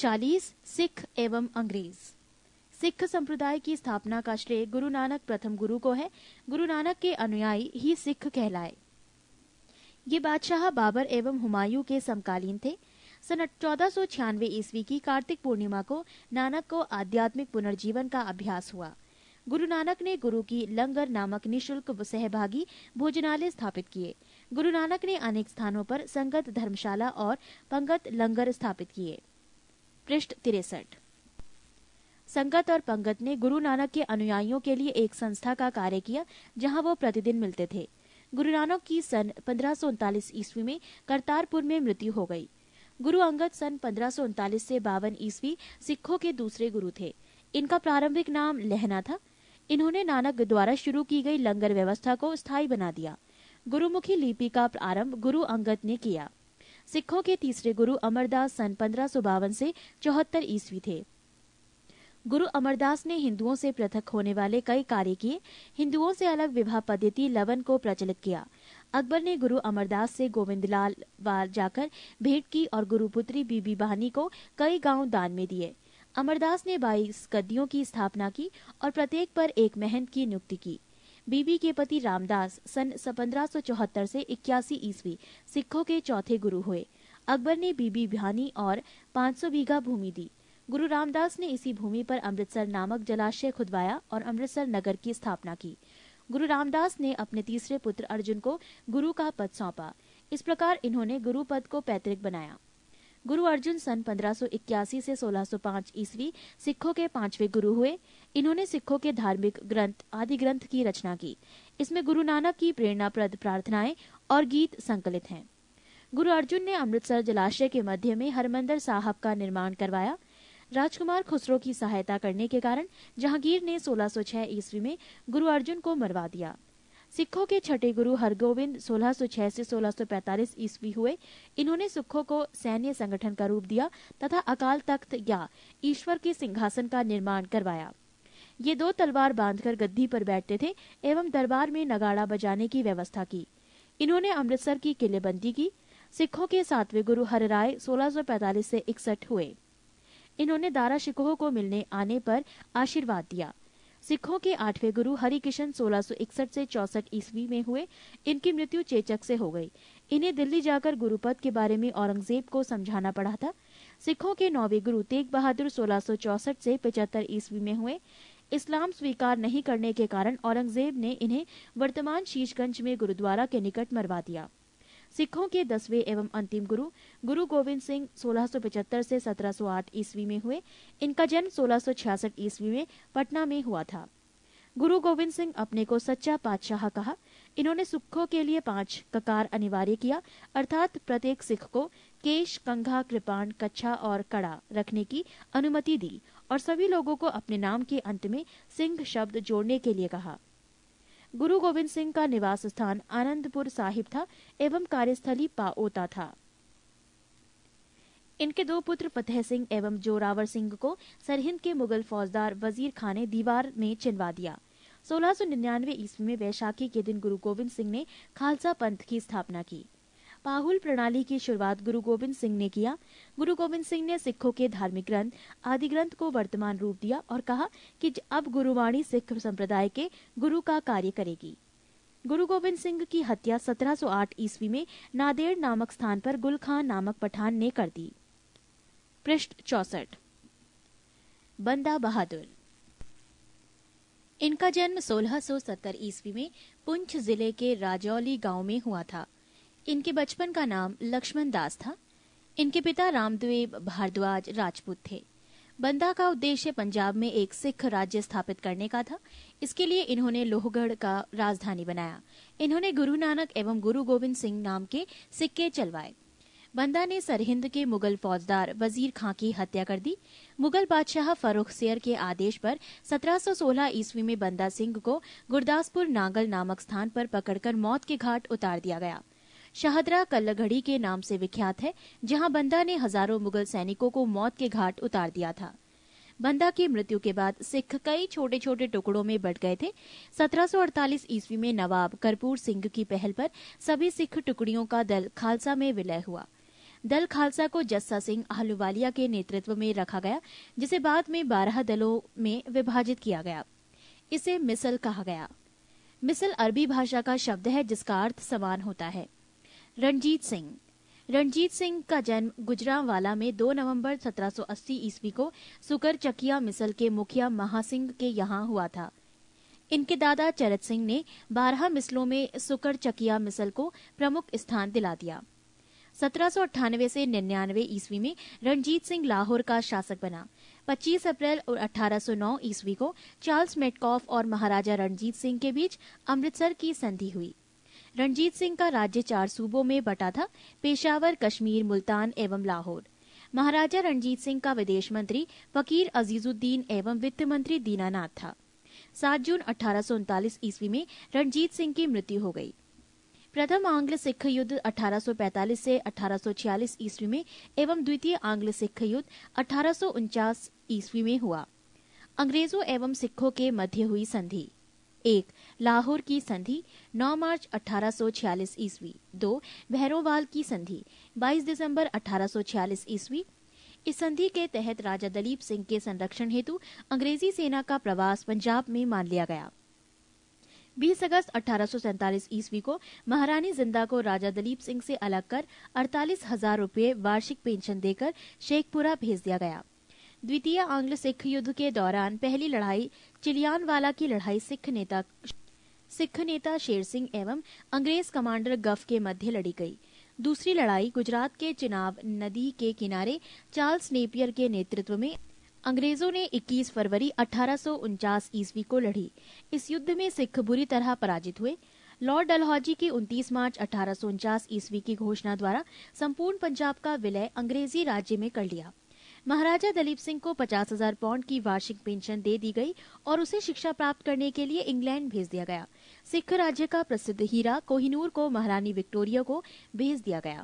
चालीस सिख एवं अंग्रेज सिख संप्रदाय की स्थापना का श्रेय गुरु नानक प्रथम गुरु को है गुरु नानक के अनुयायी ही सिख कहलाए ये बादशाह बाबर एवं हुमायूं के समकालीन थे सन चौदह ईस्वी की कार्तिक पूर्णिमा को नानक को आध्यात्मिक पुनर्जीवन का अभ्यास हुआ गुरु नानक ने गुरु की लंगर नामक निशुल्क सहभागी भोजनालय स्थापित किए गुरु नानक ने अनेक स्थानों पर संगत धर्मशाला और पंगत लंगर स्थापित किए पृष्ठ तिरसठ संगत और पंगत ने गुरु नानक के अनुयायियों के लिए एक संस्था का कार्य किया जहां वो प्रतिदिन मिलते थे गुरु नानक की सन पंद्रह ईस्वी में करतारपुर में मृत्यु हो गई गुरु अंगद सन पंद्रह से बावन ईस्वी सिखों के दूसरे गुरु थे इनका प्रारंभिक नाम लहना था इन्होंने नानक द्वारा शुरू की गई लंगर व्यवस्था को स्थायी बना दिया गुरुमुखी लिपि का प्रारंभ गुरु अंगद ने किया सिखों के तीसरे गुरु अमरदास सन पंद्रह से चौहत्तर ईस्वी थे गुरु अमरदास ने हिंदुओं से पृथक होने वाले कई कार्य किए हिंदुओं से अलग विवाह पद्धति लवन को प्रचलित किया अकबर ने गुरु अमरदास से गोविंदलाल वार जाकर भेंट की और गुरुपुत्री बीबी बहानी को कई गांव दान में दिए अमरदास ने बाईस गद्दियों की स्थापना की और प्रत्येक पर एक महंत की नियुक्ति की बीबी के पति रामदास सन 1574 से इक्यासी ईस्वी सिखों के चौथे गुरु हुए अकबर ने बीबी बिहानी और 500 बीघा भूमि दी गुरु रामदास ने इसी भूमि पर अमृतसर नामक जलाशय खुदवाया और अमृतसर नगर की स्थापना की गुरु रामदास ने अपने तीसरे पुत्र अर्जुन को गुरु का पद सौंपा इस प्रकार इन्होंने गुरु पद को पैतृक बनाया गुरु अर्जुन सन 1581 से 1605 ईस्वी सिखों के पांचवे गुरु हुए इन्होंने सिखों के धार्मिक ग्रंथ आदि ग्रंथ की रचना की इसमें गुरु नानक की प्रेरणाप्रद प्रार्थनाएं और गीत संकलित हैं गुरु अर्जुन ने अमृतसर जलाशय के मध्य में हरमंदर साहब का निर्माण करवाया राजकुमार खुसरो की सहायता करने के कारण जहांगीर ने 1606 ईस्वी में गुरु अर्जुन को मरवा दिया सिखों के छठे गुरु हरगोविंद 1606 से 1645 ईस्वी हुए इन्होंने सिखों को सैन्य संगठन का रूप दिया तथा अकाल तख्त या ईश्वर के सिंहासन का निर्माण करवाया ये दो तलवार बांधकर गद्दी पर बैठते थे एवं दरबार में नगाड़ा बजाने की व्यवस्था की इन्होंने अमृतसर की किलेबंदी की सिखों के सातवें गुरु हर राय सोलह से इकसठ हुए इन्होंने दारा शिकोह को मिलने आने पर आशीर्वाद दिया सिखों के आठवें गुरु हरिकिशन 1661 से चौसठ ईस्वी में हुए इनकी मृत्यु चेचक से हो गई इन्हें दिल्ली जाकर गुरुपद के बारे में औरंगजेब को समझाना पड़ा था सिखों के नौवे गुरु तेग बहादुर सोलह से पचहत्तर ईस्वी में हुए इस्लाम स्वीकार नहीं करने के कारण औरंगजेब ने इन्हें वर्तमान शीशगंज में गुरुद्वारा के निकट मरवा दिया सिखों के दसवें एवं अंतिम गुरु गुरु गोविंद सिंह 1675 से 1708 ईस्वी में हुए इनका जन्म 1666 ईस्वी में पटना में हुआ था गुरु गोविंद सिंह अपने को सच्चा पातशाह कहा इन्होंने सुखों के लिए पांच ककार अनिवार्य किया अर्थात प्रत्येक सिख को केश कंघा कृपाण कच्छा और कड़ा रखने की अनुमति दी और सभी लोगों को अपने नाम के अंत में सिंह शब्द जोड़ने के लिए कहा गुरु गोविंद सिंह का निवास स्थान आनंदपुर साहिब था एवं कार्यस्थली पाओता था इनके दो पुत्र फतेह सिंह एवं जोरावर सिंह को सरहिंद के मुगल फौजदार वजीर खान ने दीवार में चिनवा दिया 1699 ईस्वी में वैशाखी के दिन गुरु गोविंद सिंह ने खालसा पंथ की स्थापना की पाहुल प्रणाली की शुरुआत गुरु गोविंद सिंह ने किया गुरु गोविंद सिंह ने सिखों के धार्मिक ग्रंथ आदि ग्रंथ को वर्तमान रूप दिया और कहा कि अब गुरुवाणी सिख संप्रदाय के गुरु का कार्य करेगी गुरु गोविंद सिंह की हत्या 1708 ईस्वी में नादेड़ नामक स्थान पर गुल खान नामक पठान ने कर दी पृष्ठ चौसठ बंदा बहादुर इनका जन्म 1670 ईस्वी में पुंछ जिले के राजौली गांव में हुआ था इनके बचपन का नाम लक्ष्मण दास था इनके पिता रामदेव भारद्वाज राजपूत थे बंदा का उद्देश्य पंजाब में एक सिख राज्य स्थापित करने का था इसके लिए इन्होंने लोहगढ़ का राजधानी बनाया इन्होंने गुरु नानक एवं गुरु गोविंद सिंह नाम के सिक्के चलवाए बंदा ने सरहिंद के मुगल फौजदार वजीर खां की हत्या कर दी मुगल बादशाह फरूख सेर के आदेश पर 1716 ईस्वी में बंदा सिंह को गुरदासपुर नांगल नामक स्थान पर पकड़कर मौत के घाट उतार दिया गया शाहदरा कल्लघड़ी के नाम से विख्यात है जहां बंदा ने हजारों मुगल सैनिकों को मौत के घाट उतार दिया था बंदा की मृत्यु के बाद सिख कई छोटे छोटे टुकड़ों में बट गए थे 1748 ईस्वी में नवाब कर्पूर सिंह की पहल पर सभी सिख टुकड़ियों का दल खालसा में विलय हुआ दल खालसा को जस्सा सिंह आहलुवालिया के नेतृत्व में रखा गया जिसे बाद में बारह दलों में विभाजित किया गया इसे मिसल कहा गया मिसल अरबी भाषा का शब्द है जिसका अर्थ समान होता है रणजीत सिंह रणजीत सिंह का जन्म गुजरावाला में 2 नवंबर 1780 ईस्वी को सुकर चकिया मिसल के मुखिया महासिंह के यहाँ हुआ था इनके दादा चरत सिंह ने बारह मिसलों में सुकर चकिया मिसल को प्रमुख स्थान दिला दिया सत्रह से निन्यानवे ईस्वी में रणजीत सिंह लाहौर का शासक बना 25 अप्रैल और 1809 ईस्वी को चार्ल्स मेटकॉफ और महाराजा रणजीत सिंह के बीच अमृतसर की संधि हुई रणजीत सिंह का राज्य चार सूबों में बटा था पेशावर कश्मीर मुल्तान एवं लाहौर महाराजा रणजीत सिंह का विदेश मंत्री फकीर अजीजुद्दीन एवं वित्त मंत्री दीनानाथ था सात जून अठारह ईस्वी में रणजीत सिंह की मृत्यु हो गई प्रथम आंग्ल सिख युद्ध 1845 से 1846 ईस्वी में एवं द्वितीय आंग्ल सिख युद्ध अठारह ईस्वी में हुआ अंग्रेजों एवं सिखों के मध्य हुई संधि एक लाहौर की संधि 9 मार्च 1846 ईस्वी दो भैरोवाल की संधि 22 दिसंबर 1846 ईस्वी इस संधि के तहत राजा दलीप सिंह के संरक्षण हेतु अंग्रेजी सेना का प्रवास पंजाब में मान लिया गया 20 अगस्त अठारह ईस्वी को महारानी जिंदा को राजा दलीप सिंह से अलग कर अड़तालीस हजार रूपए वार्षिक पेंशन देकर शेखपुरा भेज दिया गया द्वितीय आंग्ल सिख युद्ध के दौरान पहली लड़ाई चिलियानवाला की लड़ाई सिख नेता सिख नेता शेर सिंह एवं अंग्रेज कमांडर गफ के मध्य लड़ी गई दूसरी लड़ाई गुजरात के चिनाव नदी के किनारे चार्ल्स नेपियर के नेतृत्व में अंग्रेजों ने 21 फरवरी अठारह ईस्वी को लड़ी इस युद्ध में सिख बुरी तरह पराजित हुए लॉर्ड डलहौजी की 29 मार्च अठारह ईस्वी की घोषणा द्वारा संपूर्ण पंजाब का विलय अंग्रेजी राज्य में कर लिया महाराजा दलीप सिंह को पचास हजार पाउंड की वार्षिक पेंशन दे दी गई और उसे शिक्षा प्राप्त करने के लिए इंग्लैंड भेज दिया गया सिख राज्य का प्रसिद्ध हीरा कोहिनूर को महारानी विक्टोरिया को भेज दिया गया